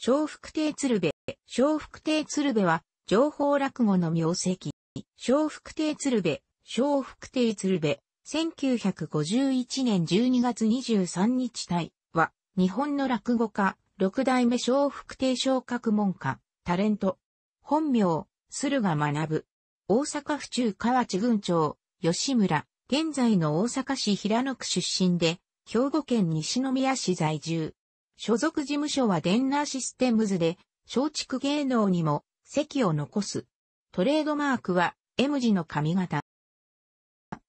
小福亭鶴瓶。小福亭鶴瓶は、情報落語の名跡。小福亭鶴瓶。小福亭鶴瓶。1951年12月23日対は、日本の落語家、六代目小福亭小学門下、タレント。本名、鶴が学ぶ。大阪府中河内郡町、吉村。現在の大阪市平野区出身で、兵庫県西宮市在住。所属事務所はデンナーシステムズで、松竹芸能にも席を残す。トレードマークは M 字の髪型。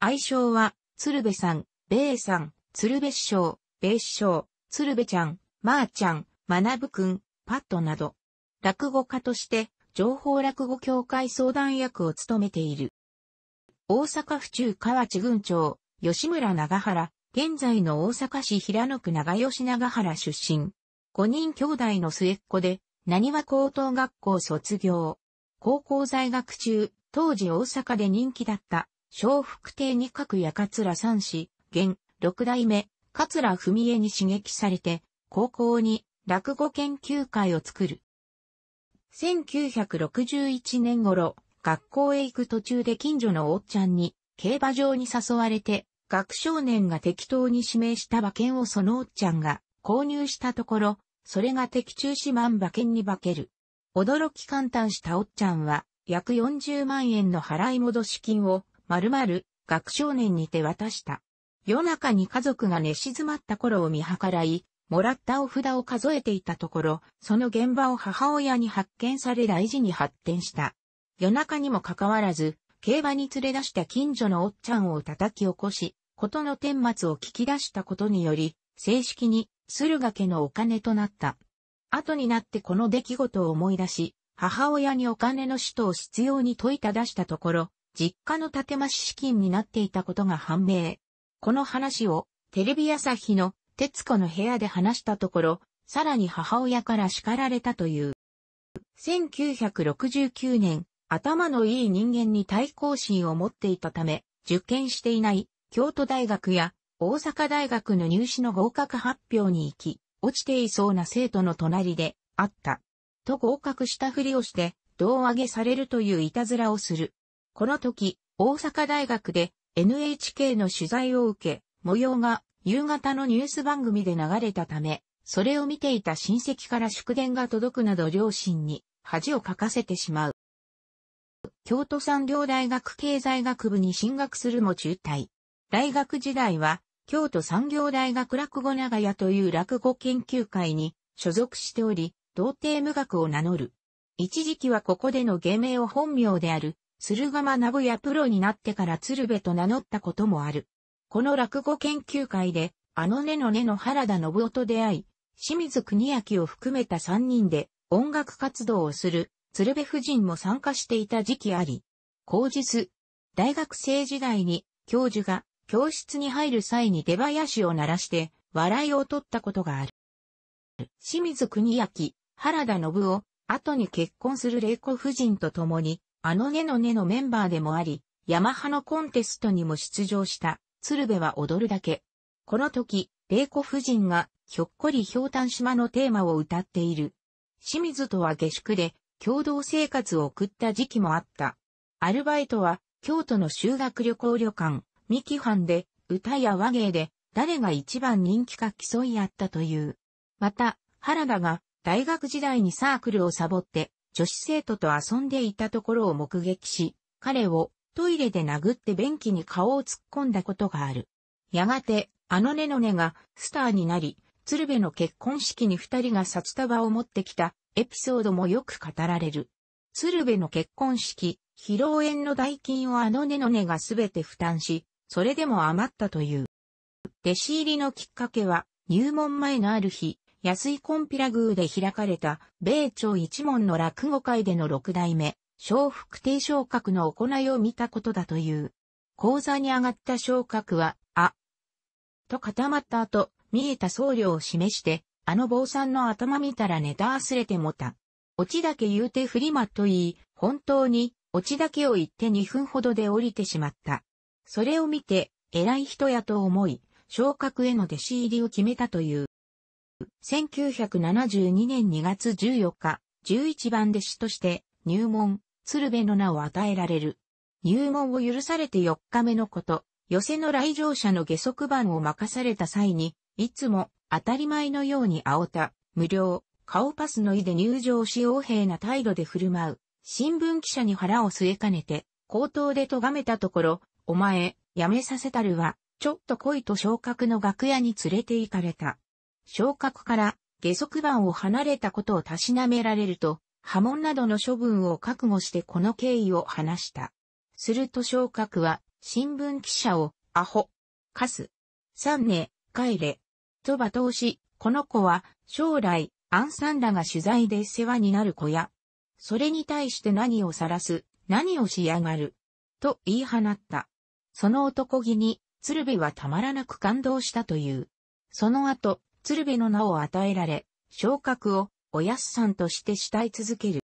愛称は、鶴瓶さん、米さん、鶴瓶師匠、米師匠、鶴瓶ちゃん、まー、あ、ちゃん、まなぶくん、パッドなど。落語家として、情報落語協会相談役を務めている。大阪府中河内郡長、吉村長原、現在の大阪市平野区長吉長原出身。5人兄弟の末っ子で、何は高等学校卒業。高校在学中、当時大阪で人気だった、小福亭に各や桂三氏、現、六代目、桂文江に刺激されて、高校に落語研究会を作る。1961年頃、学校へ行く途中で近所のおっちゃんに、競馬場に誘われて、学少年が適当に指名した馬券をそのおっちゃんが購入したところ、それが的中し万馬券に化ける。驚き簡単したおっちゃんは、約40万円の払い戻し金を、丸々、学少年に手渡した。夜中に家族が寝静まった頃を見計らい、もらったお札を数えていたところ、その現場を母親に発見され大事に発展した。夜中にもかかわらず、競馬に連れ出した近所のおっちゃんを叩き起こし、ことの顛末を聞き出したことにより、正式に駿河家のお金となった。後になってこの出来事を思い出し、母親にお金の使途を必要に問いただしたところ、実家の建増資金になっていたことが判明。この話をテレビ朝日の徹子の部屋で話したところ、さらに母親から叱られたという。1969年、頭のいい人間に対抗心を持っていたため、受験していない京都大学や大阪大学の入試の合格発表に行き、落ちていそうな生徒の隣であった。と合格したふりをして、胴上げされるといういたずらをする。この時、大阪大学で NHK の取材を受け、模様が夕方のニュース番組で流れたため、それを見ていた親戚から祝電が届くなど両親に恥をかかせてしまう。京都産業大学経済学部に進学するも中退。大学時代は、京都産業大学落語長屋という落語研究会に所属しており、童貞無学を名乗る。一時期はここでの芸名を本名である、鶴釜名古屋プロになってから鶴瓶と名乗ったこともある。この落語研究会で、あのねのねの原田信夫と出会い、清水国明を含めた三人で音楽活動をする鶴瓶夫人も参加していた時期あり、後日、大学生時代に教授が教室に入る際に出囃子を鳴らして笑いを取ったことがある。清水国明、原田信夫、後に結婚する玲子夫人と共に、あのねのねのメンバーでもあり、ヤマハのコンテストにも出場した、鶴瓶は踊るだけ。この時、玲子夫人が、ひょっこりひょうたん島のテーマを歌っている。清水とは下宿で、共同生活を送った時期もあった。アルバイトは、京都の修学旅行旅館、三木藩で、歌や和芸で、誰が一番人気か競い合ったという。また、原田が、大学時代にサークルをサボって、女子生徒と遊んでいたところを目撃し、彼をトイレで殴って便器に顔を突っ込んだことがある。やがて、あのねのねがスターになり、鶴瓶の結婚式に二人が札束を持ってきたエピソードもよく語られる。鶴瓶の結婚式、披露宴の代金をあの根の根がすべて負担し、それでも余ったという。弟子入りのきっかけは、入門前のある日、安井コンピラ宮で開かれた、米朝一門の落語会での六代目、小福亭昇格の行いを見たことだという。講座に上がった昇格は、あ、と固まった後、見えた僧侶を示して、あの坊さんの頭見たらネタ忘れてもた。落ちだけ言うてフリマと言い、本当に、落ちだけを言って2分ほどで降りてしまった。それを見て、偉い人やと思い、昇格への弟子入りを決めたという。1972年2月14日、11番弟子として入門、鶴瓶の名を与えられる。入門を許されて4日目のこと、寄せの来場者の下足番を任された際に、いつも当たり前のように青田、無料、顔パスの意で入場し横平な態度で振る舞う。新聞記者に腹を据えかねて、口頭で咎めたところ、お前、やめさせたるわ、ちょっと来いと昇格の楽屋に連れて行かれた。昇格から、下足番を離れたことをたしなめられると、波紋などの処分を覚悟してこの経緯を話した。すると昇格は、新聞記者を、アホ、カス、三ね、帰れ、と罵倒し、この子は将来、アンサンらが取材で世話になる子や、それに対して何を晒す、何をしやがる、と言い放った。その男気に、鶴瓶はたまらなく感動したという。その後、鶴瓶の名を与えられ、昇格をおやすさんとして慕い続ける。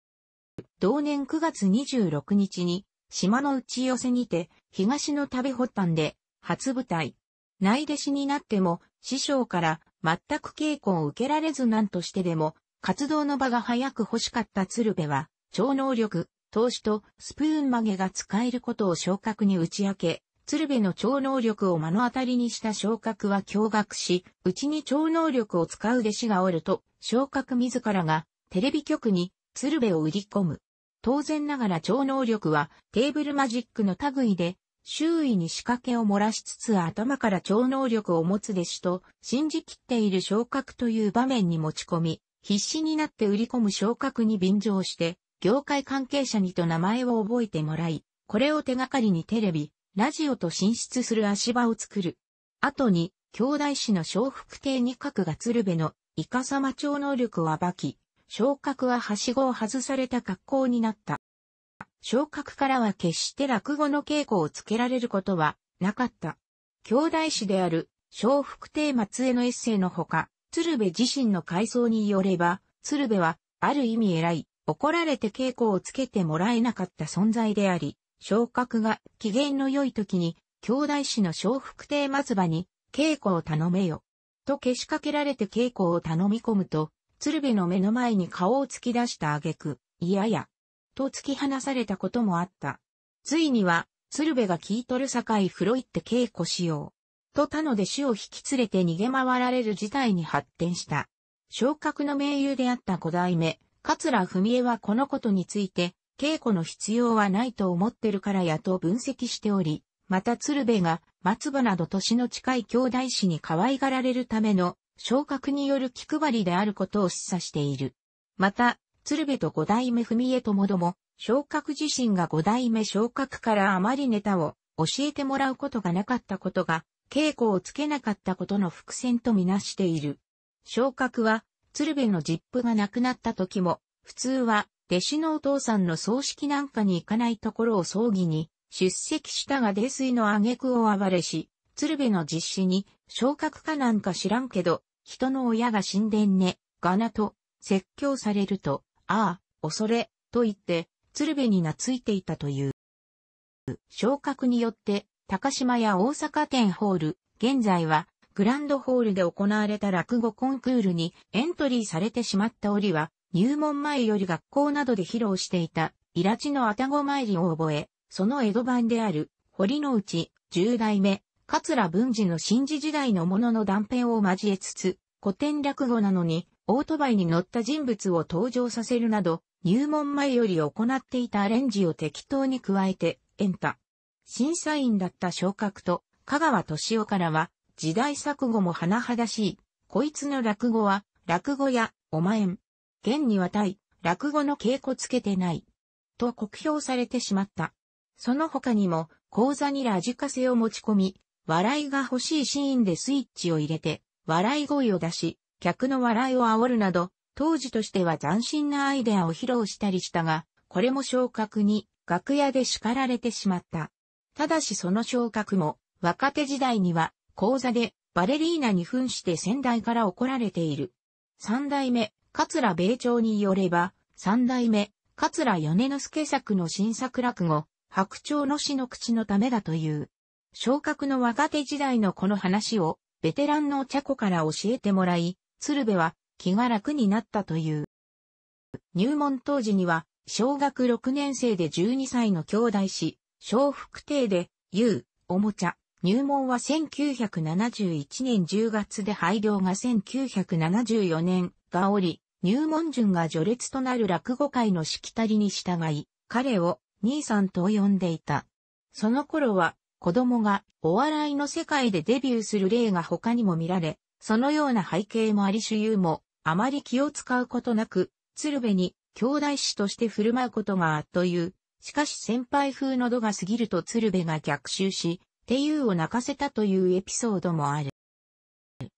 同年9月26日に、島の内寄せにて、東の旅発端で、初舞台、内弟子になっても、師匠から全く稽古を受けられず何としてでも、活動の場が早く欲しかった鶴瓶は、超能力、投資とスプーン曲げが使えることを昇格に打ち明け、鶴瓶の超能力を目の当たりにした昇格は驚愕し、うちに超能力を使う弟子がおると、昇格自らがテレビ局に鶴瓶を売り込む。当然ながら超能力はテーブルマジックの類で周囲に仕掛けを漏らしつつ頭から超能力を持つ弟子と信じきっている昇格という場面に持ち込み、必死になって売り込む昇格に便乗して、業界関係者にと名前を覚えてもらい、これを手がかりにテレビ、ラジオと進出する足場を作る。後に、兄弟子の小福亭に角が鶴瓶のイカ様超能力を暴き、昇格ははしごを外された格好になった。昇格からは決して落語の稽古をつけられることはなかった。兄弟子である、小福亭松江のエッセイのほか、鶴瓶自身の回想によれば、鶴瓶は、ある意味偉い、怒られて稽古をつけてもらえなかった存在であり、昇格が機嫌の良い時に、兄弟子の小福亭松葉に、稽古を頼めよ。とけしかけられて稽古を頼み込むと、鶴瓶の目の前に顔を突き出した挙句、いやや、と突き放されたこともあった。ついには、鶴瓶が聞いとる境風呂行って稽古しよう。と他ので死を引き連れて逃げ回られる事態に発展した。昇格の名優であった五代目、桂文江はこのことについて、稽古の必要はないと思ってるからやと分析しており、また鶴瓶が松葉など年の近い兄弟子に可愛がられるための昇格による気配りであることを示唆している。また、鶴瓶と五代目文江ともども、昇格自身が五代目昇格からあまりネタを教えてもらうことがなかったことが、稽古をつけなかったことの伏線とみなしている。昇格は、鶴瓶の実父が亡くなった時も、普通は、弟子のお父さんの葬式なんかに行かないところを葬儀に出席したが泥酔の挙句を暴れし、鶴瓶の実施に昇格かなんか知らんけど、人の親が死んでんね、がなと説教されると、ああ、恐れ、と言って、鶴瓶に懐いていたという。昇格によって、高島屋大阪店ホール、現在は、グランドホールで行われた落語コンクールにエントリーされてしまった折は、入門前より学校などで披露していた、イラチのあたご参りを覚え、その江戸版である、堀之内、十代目、桂文治の新時時代のものの断片を交えつつ、古典落語なのに、オートバイに乗った人物を登場させるなど、入門前より行っていたアレンジを適当に加えて、エンタ。審査員だった昇格と、香川敏夫からは、時代錯誤も甚だしい。こいつの落語は、落語や、お前ん。現には対、落語の稽古つけてない。と酷評されてしまった。その他にも、講座にラジカセを持ち込み、笑いが欲しいシーンでスイッチを入れて、笑い声を出し、客の笑いを煽るなど、当時としては斬新なアイデアを披露したりしたが、これも昇格に楽屋で叱られてしまった。ただしその昇格も若手時代には講座でバレリーナに扮して先代から怒られている。三代目、桂米朝によれば、三代目、桂米之助作の新作落語、白鳥の死の口のためだという。昇格の若手時代のこの話を、ベテランのお茶子から教えてもらい、鶴瓶は気が楽になったという。入門当時には、小学6年生で12歳の兄弟子、小福亭で、う、おもちゃ、入門は1971年10月で廃業が1974年がおり、入門順が序列となる落語会のしきたりに従い、彼を兄さんと呼んでいた。その頃は子供がお笑いの世界でデビューする例が他にも見られ、そのような背景もあり主優もあまり気を使うことなく、鶴瓶に兄弟子として振る舞うことがあっという。しかし先輩風の度が過ぎると鶴瓶が逆襲し、ていうを泣かせたというエピソードもある。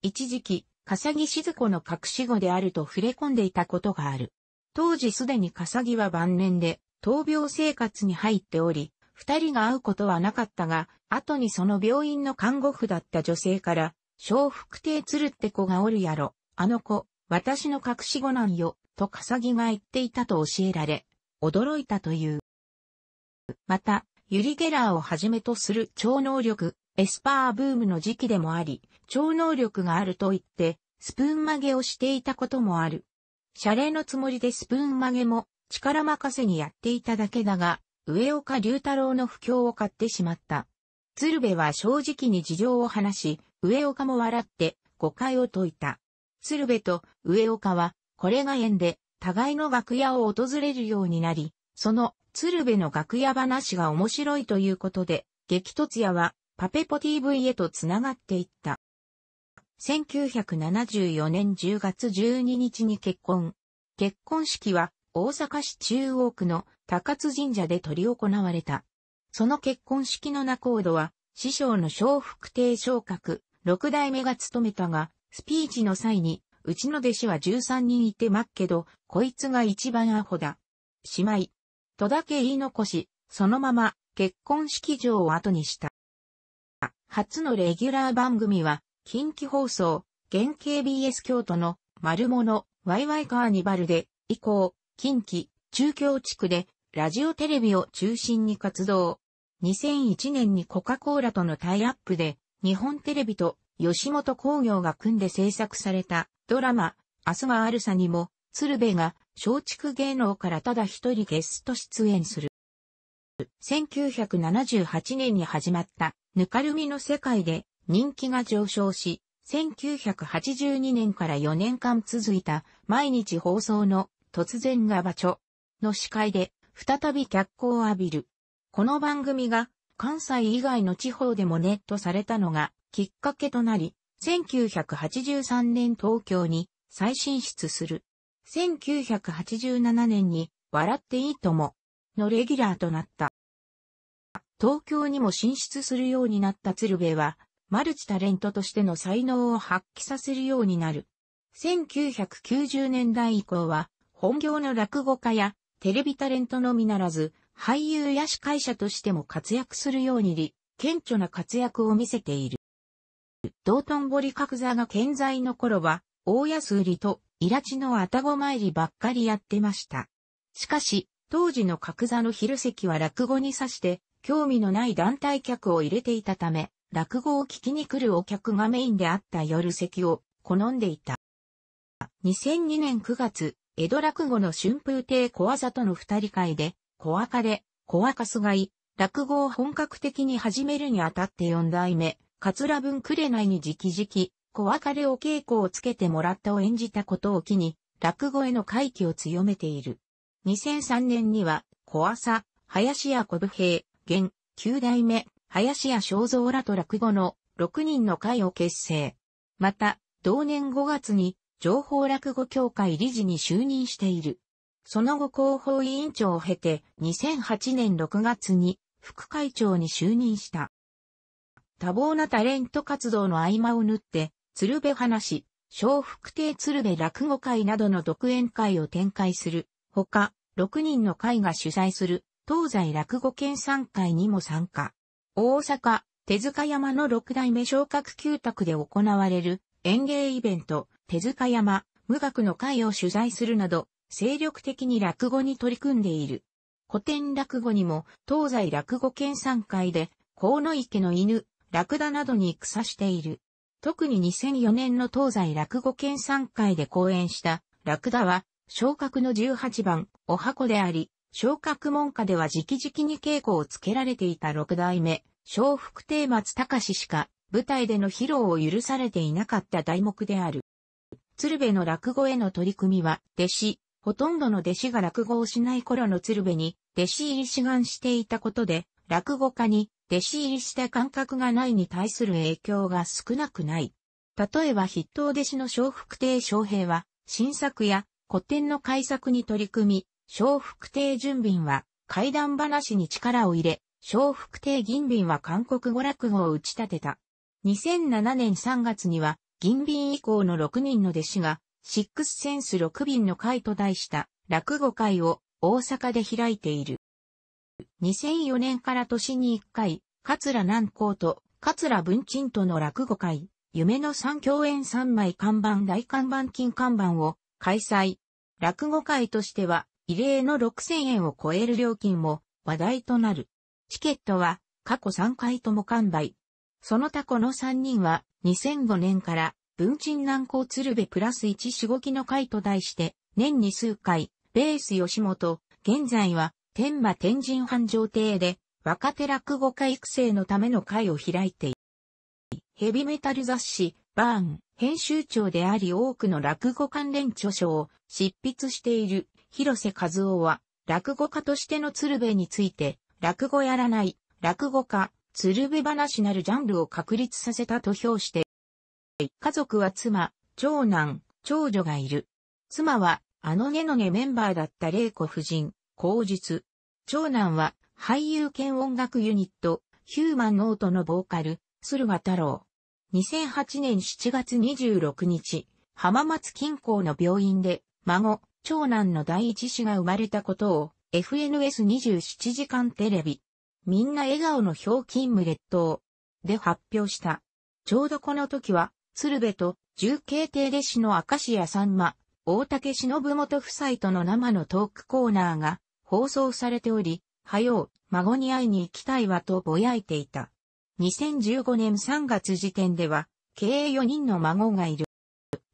一時期、笠木静子の隠し子であると触れ込んでいたことがある。当時すでに笠木は晩年で、闘病生活に入っており、二人が会うことはなかったが、後にその病院の看護婦だった女性から、小福亭鶴って子がおるやろ、あの子、私の隠し子なんよ、と笠木が言っていたと教えられ、驚いたという。また、ユリ・ゲラーをはじめとする超能力、エスパーブームの時期でもあり、超能力があると言って、スプーン曲げをしていたこともある。謝礼のつもりでスプーン曲げも、力任せにやっていただけだが、上岡龍太郎の不況を買ってしまった。鶴瓶は正直に事情を話し、上岡も笑って、誤解を解いた。鶴瓶と上岡は、これが縁で、互いの楽屋を訪れるようになり、その鶴瓶の楽屋話が面白いということで、激突屋はパペポ TV へと繋がっていった。1974年10月12日に結婚。結婚式は大阪市中央区の高津神社で執り行われた。その結婚式の仲人は、師匠の小福亭昇格、六代目が務めたが、スピーチの際に、うちの弟子は13人いてまっけど、こいつが一番アホだ。しまい。とだけ言い残し、そのまま結婚式場を後にした。初のレギュラー番組は、近畿放送、現 KBS 京都の丸物、ワイワイカーニバルで、以降、近畿、中京地区で、ラジオテレビを中心に活動。2001年にコカ・コーラとのタイアップで、日本テレビと吉本工業が組んで制作されたドラマ、明日はあるさにも、鶴瓶が松竹芸能からただ一人ゲスト出演する。1978年に始まったぬかるみの世界で人気が上昇し、1982年から4年間続いた毎日放送の突然が場所の司会で再び脚光を浴びる。この番組が関西以外の地方でもネットされたのがきっかけとなり、1983年東京に再進出する。1987年に笑っていいとものレギュラーとなった。東京にも進出するようになった鶴瓶は、マルチタレントとしての才能を発揮させるようになる。1990年代以降は、本業の落語家やテレビタレントのみならず、俳優や司会者としても活躍するようにり、顕著な活躍を見せている。道頓堀角座が健在の頃は、大安売りと、イラチのあたご参りばっかりやってました。しかし、当時の角座の昼席は落語に刺して、興味のない団体客を入れていたため、落語を聞きに来るお客がメインであった夜席を好んでいた。2002年9月、江戸落語の春風亭小技との二人会で、小赤で、小赤すがい、落語を本格的に始めるにあたって四代目、桂文いに直々、小赤でお稽古をつけてもらったを演じたことを機に、落語への回帰を強めている。2003年には、小朝、林家小武平、現、九代目、林家正蔵らと落語の六人の会を結成。また、同年5月に、情報落語協会理事に就任している。その後広報委員長を経て2008年6月に副会長に就任した。多忙なタレント活動の合間を縫って、鶴瓶話、小福亭鶴瓶落語会などの独演会を展開する、ほか、6人の会が主催する、東西落語研賛会にも参加。大阪、手塚山の六代目昇格旧宅で行われる、演芸イベント、手塚山、無学の会を取材するなど、精力的に落語に取り組んでいる。古典落語にも東西落語研3会で、河野池の犬、ラクダなどに草している。特に2004年の東西落語研3会で講演したラクダは、昇格の18番、お箱であり、昇格門下では直々に稽古をつけられていた六代目、小福亭松隆しか、舞台での披露を許されていなかった題目である。鶴瓶の落語への取り組みは、弟子、ほとんどの弟子が落語をしない頃の鶴瓶に弟子入り志願していたことで、落語家に弟子入りした感覚がないに対する影響が少なくない。例えば筆頭弟子の小福亭昌平は、新作や古典の改作に取り組み、小福亭純瓶は怪談話に力を入れ、小福亭銀瓶は韓国語落語を打ち立てた。2007年3月には、銀瓶以降の6人の弟子がシックスセンス6便の会と題した落語会を大阪で開いている。2004年から年に1回、桂南光と桂文鎮との落語会、夢の三共演3枚看板大看板金看板を開催。落語会としては異例の6000円を超える料金も話題となる。チケットは過去3回とも完売。その他この3人は2005年から文鎮南高鶴瓶プラス1しごきの会と題して、年に数回、ベース吉本、現在は、天馬天神繁盛亭で、若手落語家育成のための会を開いている。ヘビメタル雑誌、バーン、編集長であり多くの落語関連著書を執筆している広瀬和夫は、落語家としての鶴瓶について、落語やらない、落語家、鶴瓶話なるジャンルを確立させたと評して家族は妻、長男、長女がいる。妻は、あのねのねメンバーだった玲子夫人、口述。長男は、俳優兼音楽ユニット、ヒューマンノートのボーカル、駿河太郎。2008年7月26日、浜松近郊の病院で、孫、長男の第一子が生まれたことを、FNS27 時間テレビ、みんな笑顔の表勤務列島で発表した。ちょうどこの時は、鶴瓶と、重慶亭弟子の明石家さんま、大竹忍元夫妻との生のトークコーナーが放送されており、はよう、孫に会いに行きたいわとぼやいていた。2015年3月時点では、経営4人の孫がいる。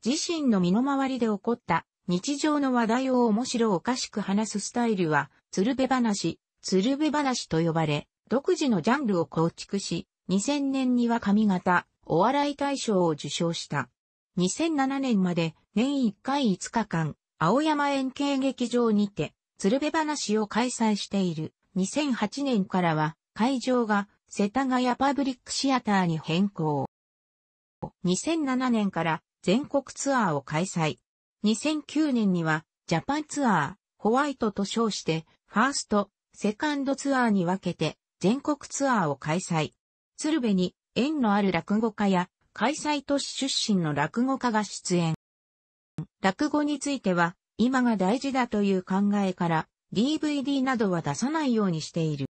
自身の身の回りで起こった日常の話題を面白おかしく話すスタイルは、鶴瓶話、鶴瓶話と呼ばれ、独自のジャンルを構築し、2000年には髪型、お笑い大賞を受賞した。2007年まで年1回5日間、青山円形劇場にて、鶴瓶話を開催している。2008年からは、会場が世田谷パブリックシアターに変更。2007年から全国ツアーを開催。2009年には、ジャパンツアー、ホワイトと称して、ファースト、セカンドツアーに分けて、全国ツアーを開催。鶴瓶に縁のある落語家や、開催都市出身の落語家が出演。落語については、今が大事だという考えから、DVD などは出さないようにしている。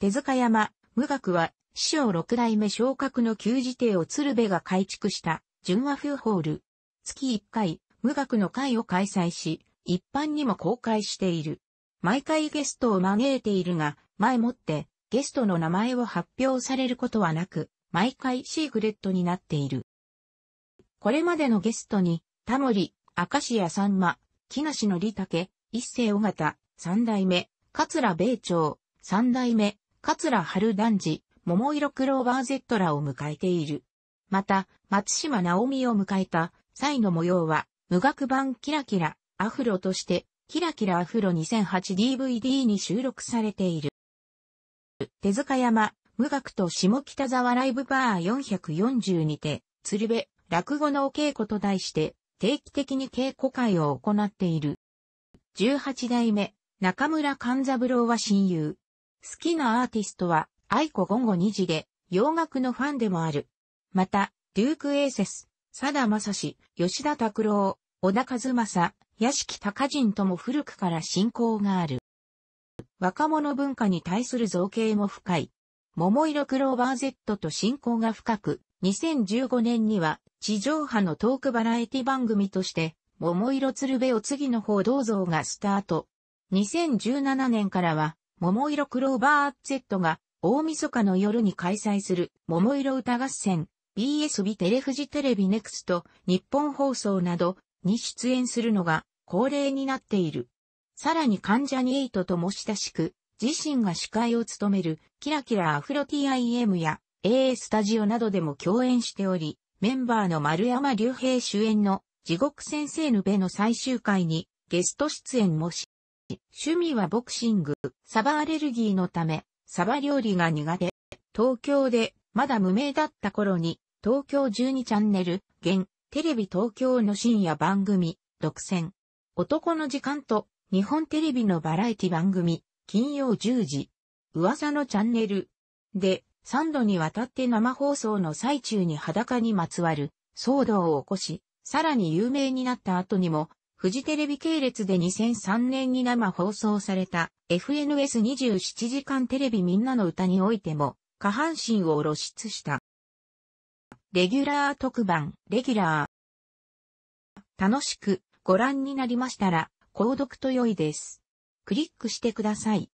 手塚山、無学は、師匠六代目昇格の旧辞典を鶴瓶が改築した、純和風ホール。月一回、無学の会を開催し、一般にも公開している。毎回ゲストを招いているが、前もって、ゲストの名前を発表されることはなく、毎回シークレットになっている。これまでのゲストに、タモリ、アカシアさんま、木梨のりたけ、一世尾形、三代目、桂米朝、三代目、桂春男児、桃色クローバー Z らを迎えている。また、松島直美を迎えた際の模様は、無楽版キラキラ、アフロとして、キラキラアフロ 2008DVD に収録されている。手塚山、無学と下北沢ライブバー440にて、鶴瓶、落語のお稽古と題して、定期的に稽古会を行っている。18代目、中村勘三郎は親友。好きなアーティストは、愛子午後2時で、洋楽のファンでもある。また、デューク・エーセス、佐田正史、吉田拓郎、小田和正、屋敷隆人とも古くから親交がある。若者文化に対する造形も深い。桃色クローバー Z と親交が深く、2015年には地上波のトークバラエティ番組として、桃色鶴瓶を次の報道像がスタート。2017年からは、桃色クローバー Z が大晦日の夜に開催する桃色歌合戦 BSB テレフジテレビネクスト日本放送などに出演するのが恒例になっている。さらに関ジャニエイトとも親しく自身が司会を務めるキラキラアフロ TIM や AA スタジオなどでも共演しており、メンバーの丸山隆平主演の地獄先生ヌベの最終回にゲスト出演もし、趣味はボクシング、サバアレルギーのため、サバ料理が苦手。東京でまだ無名だった頃に、東京12チャンネル、現、テレビ東京の深夜番組、独占。男の時間と、日本テレビのバラエティ番組、金曜10時、噂のチャンネルで3度にわたって生放送の最中に裸にまつわる騒動を起こし、さらに有名になった後にも、フジテレビ系列で2003年に生放送された FNS27 時間テレビみんなの歌においても下半身を露出した。レギュラー特番、レギュラー。楽しくご覧になりましたら、購読と良いです。クリックしてください。